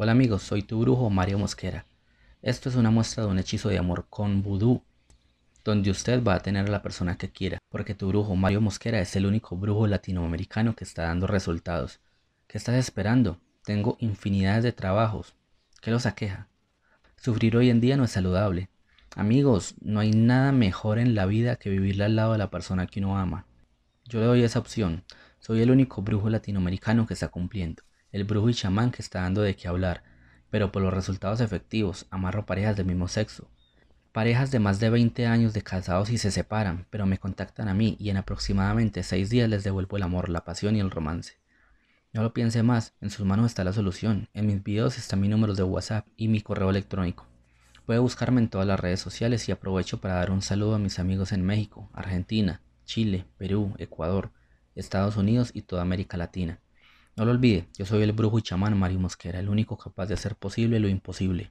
Hola amigos, soy tu brujo Mario Mosquera. Esto es una muestra de un hechizo de amor con vudú, donde usted va a tener a la persona que quiera, porque tu brujo Mario Mosquera es el único brujo latinoamericano que está dando resultados. ¿Qué estás esperando? Tengo infinidades de trabajos. ¿Qué los aqueja? Sufrir hoy en día no es saludable. Amigos, no hay nada mejor en la vida que vivirle al lado de la persona que uno ama. Yo le doy esa opción. Soy el único brujo latinoamericano que está cumpliendo. El brujo y chamán que está dando de qué hablar, pero por los resultados efectivos amarro parejas del mismo sexo. Parejas de más de 20 años de casados y se separan, pero me contactan a mí y en aproximadamente 6 días les devuelvo el amor, la pasión y el romance. No lo piense más, en sus manos está la solución. En mis videos están mi números de WhatsApp y mi correo electrónico. Puede buscarme en todas las redes sociales y aprovecho para dar un saludo a mis amigos en México, Argentina, Chile, Perú, Ecuador, Estados Unidos y toda América Latina. No lo olvide, yo soy el brujo y chamán Mario Mosquera, el único capaz de hacer posible lo imposible.